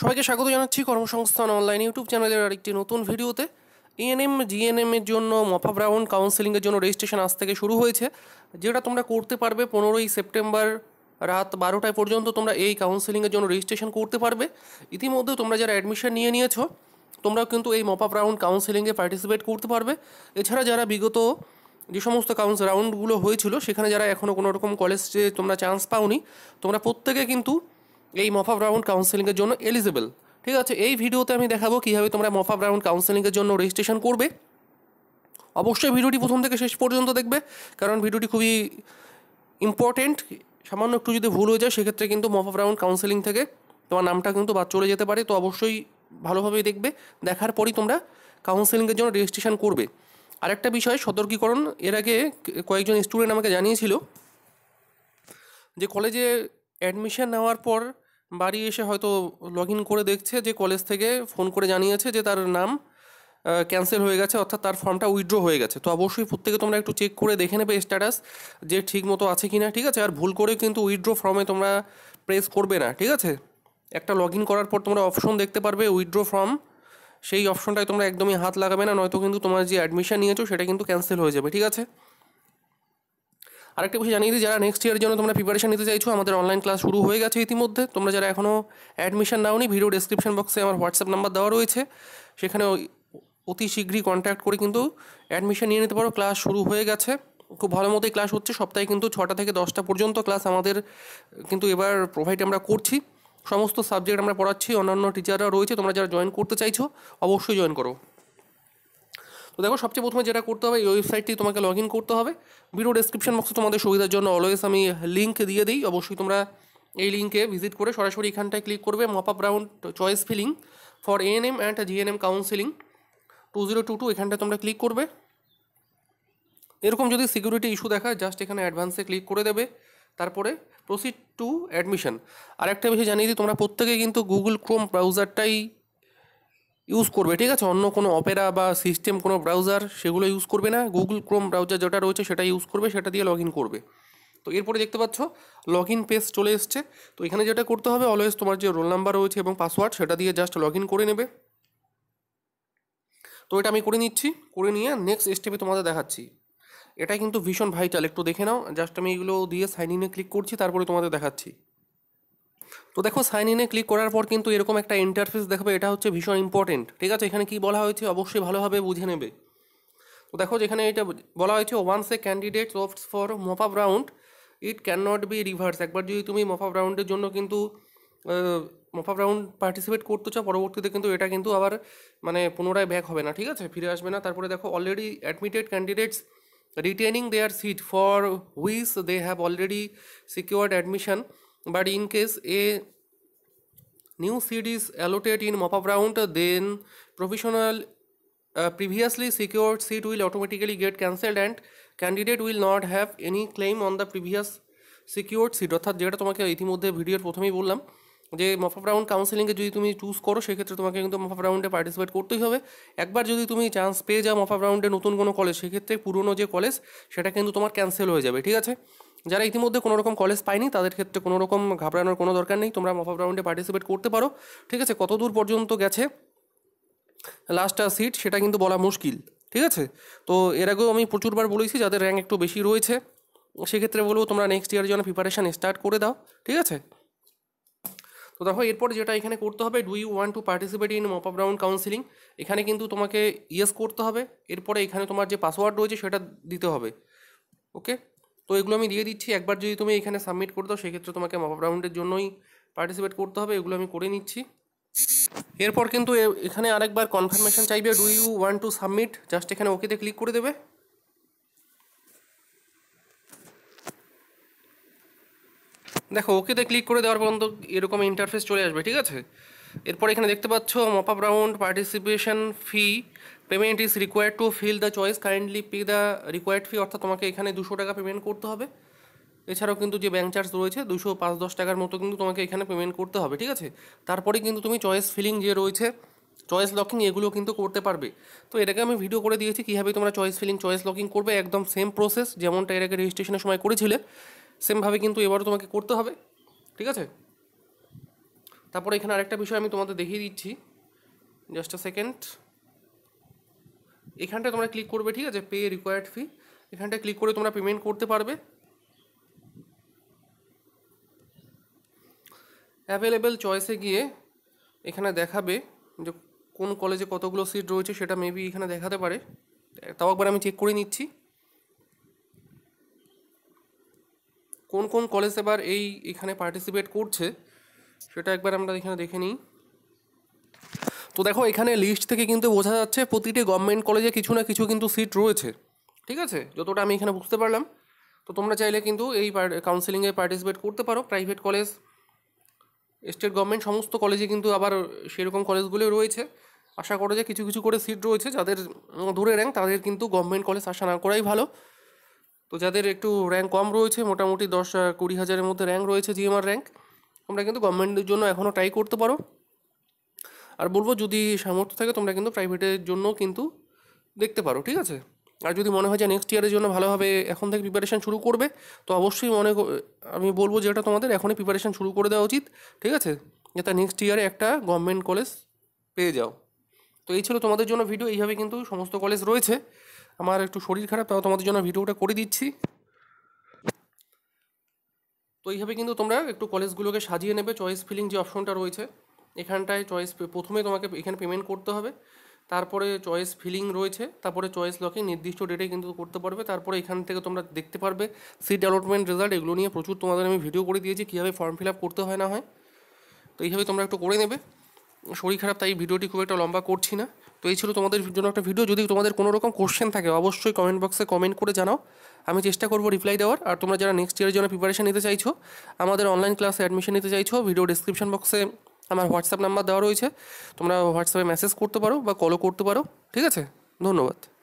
সবাইকে স্বাগত জানাচ্ছি কর্মসংস্থান অনলাইন ইউটিউব চ্যানেলের আরেকটি নতুন ভিডিওতে ইএনএম e জিএনএম এর জন্য মফা ব্রাউন কাউন্সেলিংয়ের জন্য রেজিস্ট্রেশন আজ থেকে শুরু হয়েছে যেটা তোমরা করতে পারবে পনেরোই সেপ্টেম্বর রাত বারোটায় পর্যন্ত তোমরা এই কাউন্সেলিংয়ের জন্য রেজিস্ট্রেশন করতে পারবে ইতিমধ্যে তোমরা যারা অ্যাডমিশন নিয়ে নিয়েছো তোমরাও কিন্তু এই মপ আপ রাউন্ড কাউন্সেলিংয়ে পার্টিসিপেট করতে পারবে এছাড়া যারা বিগত যে সমস্ত কাউন্স রাউন্ডগুলো হয়েছিল সেখানে যারা এখনও কোনো রকম কলেজে তোমরা চান্স পাওনি তোমরা প্রত্যেকে কিন্তু এই মফা ব্রাউন্ড কাউন্সেলিংয়ের জন্য এলিজিবল ঠিক আছে এই ভিডিওতে আমি দেখাবো কীভাবে তোমরা মফা ব্রাউন্ড কাউন্সেলিংয়ের জন্য রেজিস্ট্রেশন করবে অবশ্যই ভিডিওটি প্রথম থেকে শেষ পর্যন্ত দেখবে কারণ ভিডিওটি খুবই ইম্পর্টেন্ট সামান্য একটু যদি ভুল হয়ে যায় সেক্ষেত্রে কিন্তু মফা ব্রাউন্ড কাউন্সেলিং থেকে তোমার নামটা কিন্তু বাদ চলে যেতে পারে তো অবশ্যই ভালোভাবেই দেখবে দেখার পরই তোমরা কাউন্সেলিংয়ের জন্য রেজিস্ট্রেশন করবে আরেকটা বিষয় সতর্কীকরণ এর আগে কয়েকজন স্টুডেন্ট আমাকে জানিয়েছিল যে কলেজে অ্যাডমিশন নেওয়ার পর বাড়ি এসে হয়তো লগ ইন করে দেখছে যে কলেজ থেকে ফোন করে জানিয়েছে যে তার নাম ক্যান্সেল হয়ে গেছে অর্থাৎ তার ফর্মটা উইথড্র হয়ে গেছে তো অবশ্যই প্রত্যেকে তোমরা একটু চেক করে দেখে নেবে স্ট্যাটাস যে ঠিক মতো আছে কি না ঠিক আছে আর ভুল করে কিন্তু উইথড্র ফর্মে তোমরা প্রেস করবে না ঠিক আছে একটা লগ ইন করার পর তোমরা অপশন দেখতে পারবে উইথড্র ফর্ম সেই অপশনটায় তোমরা একদমই হাত লাগাবে না নয়তো কিন্তু তোমার যে অ্যাডমিশন নিয়েছো সেটা কিন্তু ক্যান্সেল হয়ে যাবে ঠিক আছে আরেকটা বিষয় জানিয়ে দিই যারা নেক্সট ইয়ারের জন্য তোমরা প্রিপারেশন নিতে চাইছো আমাদের অনলাইন ক্লাস শুরু হয়ে গেছে ইতিমধ্যে তোমরা যারা এখনও অ্যাডমিশন নাওনি ভিডিও ডিসক্রিপশন বক্সে আমার হোয়াটসঅ্যাপ নাম্বার দেওয়া রয়েছে সেখানে অতি শীঘ্রই কন্ট্যাক্ট করে কিন্তু অ্যাডমিশন নিয়ে নিতে পারো ক্লাস শুরু হয়ে গেছে খুব ভালো মতোই ক্লাস হচ্ছে সপ্তাহে কিন্তু ছটা থেকে দশটা পর্যন্ত ক্লাস আমাদের কিন্তু এবার প্রোভাইড আমরা করছি সমস্ত সাবজেক্ট আমরা পড়াচ্ছি অন্যান্য টিচাররা রয়েছে তোমরা যারা জয়েন করতে চাইছো অবশ্যই জয়েন করো তো দেখো সবচেয়ে প্রথমে যেটা করতে হবে এই ওয়েবসাইটটি তোমাকে লগ ইন করতে হবে ভিডিও ডেসক্রিপশন বক্সে তোমাদের সুবিধার জন্য অলওয়েজ আমি লিঙ্ক দিয়ে দিই অবশ্যই তোমরা এই লিঙ্কে ভিজিট করে সরাসরি এখানটায় ক্লিক করবে mop up round choice filling for ANM and GNM counselling two zero two two এখানটায় তোমরা ক্লিক করবে এরকম যদি সিকিউরিটি ইস্যু দেখায় জাস্ট এখানে অ্যাডভান্সে ক্লিক করে দেবে তারপরে প্রসিড টু অ্যাডমিশন আর একটা বিষয় জানিয়ে দিই তোমরা প্রত্যেকে কিন্তু গুগল ক্রোম ব্রাউজারটাই ইউজ করবে ঠিক আছে অন্য কোনো অপেরা বা সিস্টেম কোনো ব্রাউজার সেগুলো ইউজ করবে না গুগল ক্রোম ব্রাউজার যেটা রয়েছে সেটা ইউজ করবে সেটা দিয়ে লগ করবে তো এরপরে দেখতে পাচ্ছ লগ ইন পেজ চলে এসছে তো এখানে যেটা করতে হবে অলওয়েজ তোমার যে রোল নাম্বার রয়েছে এবং পাসওয়ার্ড সেটা দিয়ে জাস্ট লগ করে নেবে তো এটা আমি করে নিচ্ছি করে নিয়ে নেক্সট স্টেপে তোমাদের দেখাচ্ছি এটা কিন্তু ভীষণ ভাইটাল একটু দেখে নাও জাস্ট আমি এগুলো দিয়ে সাইন ইনে ক্লিক করছি তারপরে তোমাদের দেখাচ্ছি তো দেখো সাইন ইনে ক্লিক করার পর কিন্তু এরকম একটা ইন্টারফেস দেখবে এটা হচ্ছে ভীষণ ইম্পর্টেন্ট ঠিক আছে এখানে কি বলা হয়েছে অবশ্যই ভালোভাবে বুঝে নেবে তো দেখো যেখানে এটা বলা হয়েছে once a candidate opt for mop up round it can not be reverse একবার যদি তুমি মফাপ আপ রাউন্ডের জন্য কিন্তু মফাপ আপ রাউন্ড পার্টিসিপেট করতে চাও পরবর্তীতে কিন্তু এটা কিন্তু আবার মানে পুনরায় ব্যাক হবে না ঠিক আছে ফিরে আসবে না তারপরে দেখো already admitted candidates retaining their seat for which they have already secured admission but in case a new seed is allotted in mop up round then provisional uh, previously secured seat will automatically get cancelled and candidate will not have any claim on the previous secured seat অর্থাৎ যেটা তোমাকে ইতিমধ্যে ভিডিওর প্রথমেই বললাম যে মফ up round কাউন্সেলিংয়ে যদি তুমি চুজ করো সেক্ষেত্রে তোমাকে কিন্তু মফ আপ রাউন্ডে পার্টিসিপেট করতেই হবে একবার যদি তুমি চান্স পেয়ে যাও মফ আপ রাউন্ডে নতুন কোনো কলেজ সেক্ষেত্রে পুরনো যে কলেজ সেটা কিন্তু তোমার ক্যান্সেল হয়ে যাবে ঠিক আছে যারা ইতিমধ্যে কোনো রকম কলেজ পায়নি তাদের ক্ষেত্রে কোনো রকম ঘাবড়ানোর কোনো দরকার নেই তোমরা মফ রাউন্ডে পার্টিসিপেট করতে পারো ঠিক আছে কত দূর পর্যন্ত গেছে লাস্টটা সিট সেটা কিন্তু বলা মুশকিল ঠিক আছে তো এর আগেও আমি প্রচুরবার বলেছি যাদের র্যাঙ্ক একটু বেশি রয়েছে সেক্ষেত্রে বলবো তোমরা নেক্সট ইয়ারের জন্য প্রিপারেশান স্টার্ট করে দাও ঠিক আছে তো দেখো এরপর যেটা এখানে করতে হবে do you want to participate in mop up round counselling এখানে কিন্তু তোমাকে ইয়েস করতে হবে এরপরে এখানে তোমার যে পাসওয়ার্ড রয়েছে সেটা দিতে হবে ওকে তো এগুলো আমি দিয়ে দিচ্ছি একবার যদি তুমি এখানে সাবমিট করে দাও সেক্ষেত্রে তোমাকে মপ রাউন্ডের জন্যই পার্টিসিপেট করতে হবে এগুলো আমি করে নিচ্ছি এরপর কিন্তু এখানে আরেকবার কনফার্মেশন চাইবে do you want to submit just এখানে ওকেতে ক্লিক করে দেবে দেখো ওকেতে ক্লিক করে দেওয়ার পর্যন্ত এরকম ইন্টারফেস চলে আসবে ঠিক আছে এরপর এখানে দেখতে পাচ্ছ mop up round participation fee payment is required to fill the choice kindly pay the required fee অর্থাৎ তোমাকে এখানে দুশো টাকা পেমেন্ট করতে হবে এছাড়াও কিন্তু যে ব্যাঙ্ক চার্জ রয়েছে দুশো পাঁচ দশ টাকার মতো কিন্তু তোমাকে এখানে পেমেন্ট করতে হবে ঠিক আছে তারপরে কিন্তু তুমি চয়েস ফিলিং যে রয়েছে চয়েস লকিং এগুলো কিন্তু করতে পারবে তো এটাকে আমি ভিডিও করে দিয়েছি কীভাবে তোমরা চয়েস ফিলিং চয়েস লকিং করবে একদম সেম প্রসেস যেমনটা এর আগে রেজিস্ট্রেশনের সময় করেছিলে সেমভাবে কিন্তু এবারও তোমাকে করতে হবে ঠিক আছে তারপরে এখানে আরেকটা বিষয় আমি তোমাদের দেখিয়ে দিচ্ছি জাস্ট আ সেকেন্ড এখানটা তোমরা ক্লিক করবে ঠিক আছে পে রিকোয়ার্ড ফি এখানটা ক্লিক করে তোমরা পেমেন্ট করতে পারবে অ্যাভেলেবেল চয়েসে গিয়ে এখানে দেখাবে যে কোন কলেজে কতগুলো সিট রয়েছে সেটা মেবি এখানে দেখাতে পারে তাও একবার আমি চেক করে নিচ্ছি কোন কোন কলেজ এবার এই এখানে পার্টিসিপেট করছে সেটা একবার আমরা এখানে দেখে নিই তো দেখো এখানে লিস্ট থেকে কিন্তু বোঝা যাচ্ছে প্রতিটি গভর্নমেন্ট কলেজে কিছু না কিছু কিন্তু সিট রয়েছে ঠিক আছে যতটা আমি এখানে বুঝতে পারলাম তো তোমরা চাইলে কিন্তু এই কাউন্সেলিংয়ে পার্টিসিপেট করতে পারো প্রাইভেট কলেজ স্টেট গভর্নমেন্ট সমস্ত কলেজে কিন্তু আবার সেরকম কলেজগুলো রয়েছে আশা করো যে কিছু কিছু করে সিট রয়েছে যাদের দূরে র্যাঙ্ক তাদের কিন্তু গভর্নমেন্ট কলেজ আশা না করাই ভালো তো যাদের একটু র্যাঙ্ক কম রয়েছে মোটামুটি দশ কুড়ি হাজারের মধ্যে র্যাঙ্ক রয়েছে জিএমআর র্যাঙ্ক তোমরা কিন্তু গভর্নমেন্টের জন্য এখনও ট্রাই করতে পারো আর বলবো যদি সামর্থ্য থাকে তোমরা কিন্তু প্রাইভেটের জন্য কিন্তু দেখতে পারো ঠিক আছে আর যদি মনে হয় যে নেক্সট ইয়ারের জন্য ভালোভাবে এখন থেকে প্রিপারেশান শুরু করবে তো অবশ্যই মনে আমি বলবো যে এটা তোমাদের এখনই প্রিপারেশান শুরু করে দেওয়া উচিত ঠিক আছে যাতে নেক্সট ইয়ারে একটা গভর্নমেন্ট কলেজ পেয়ে যাও তো এই ছিল তোমাদের জন্য ভিডিও এইভাবে কিন্তু সমস্ত কলেজ রয়েছে আমার একটু শরীর খারাপ তাও তোমাদের জন্য ভিডিওটা করে দিচ্ছি তো এইভাবে কিন্তু তোমরা একটু কলেজগুলোকে সাজিয়ে নেবে চয়েস ফিলিং যে অপশনটা রয়েছে এখানটায় চয়েস প্রথমে তোমাকে এখানে পেমেন্ট করতে হবে তারপরে চয়েস ফিলিং রয়েছে তারপরে চয়েস লকিং নির্দিষ্ট ডেটে কিন্তু করতে পারবে তারপরে এখান থেকে তোমরা দেখতে পারবে সিট অ্যালটমেন্ট রেজাল্ট এগুলো নিয়ে প্রচুর তোমাদের আমি ভিডিও করে দিয়েছি কীভাবে ফর্ম ফিল আপ করতে হয় না হয় তো এইভাবে তোমরা একটু করে নেবে শরীর খারাপ তাই ভিডিওটি খুব একটা লম্বা করছি না তো এই ছিল তোমাদের জন্য একটা ভিডিও যদি তোমাদের কোনো রকম কোশ্চেন থাকে অবশ্যই কমেন্ট বক্সে কমেন্ট করে জানাও আমি চেষ্টা করবো রিপ্লাই দেওয়ার আর তোমরা যারা নেক্সট ইয়ারের জন্য প্রিপারেশন নিতে চাইছো আমাদের অনলাইন ক্লাসে অ্যাডমিশন নিতে চাইছো ভিডিও ডিসক্রিপশন বক্সে আমার হোয়াটসঅ্যাপ নাম্বার দেওয়া রয়েছে তোমরা হোয়াটসঅ্যাপে মেসেজ করতে পারো বা কলও করতে পারো ঠিক আছে ধন্যবাদ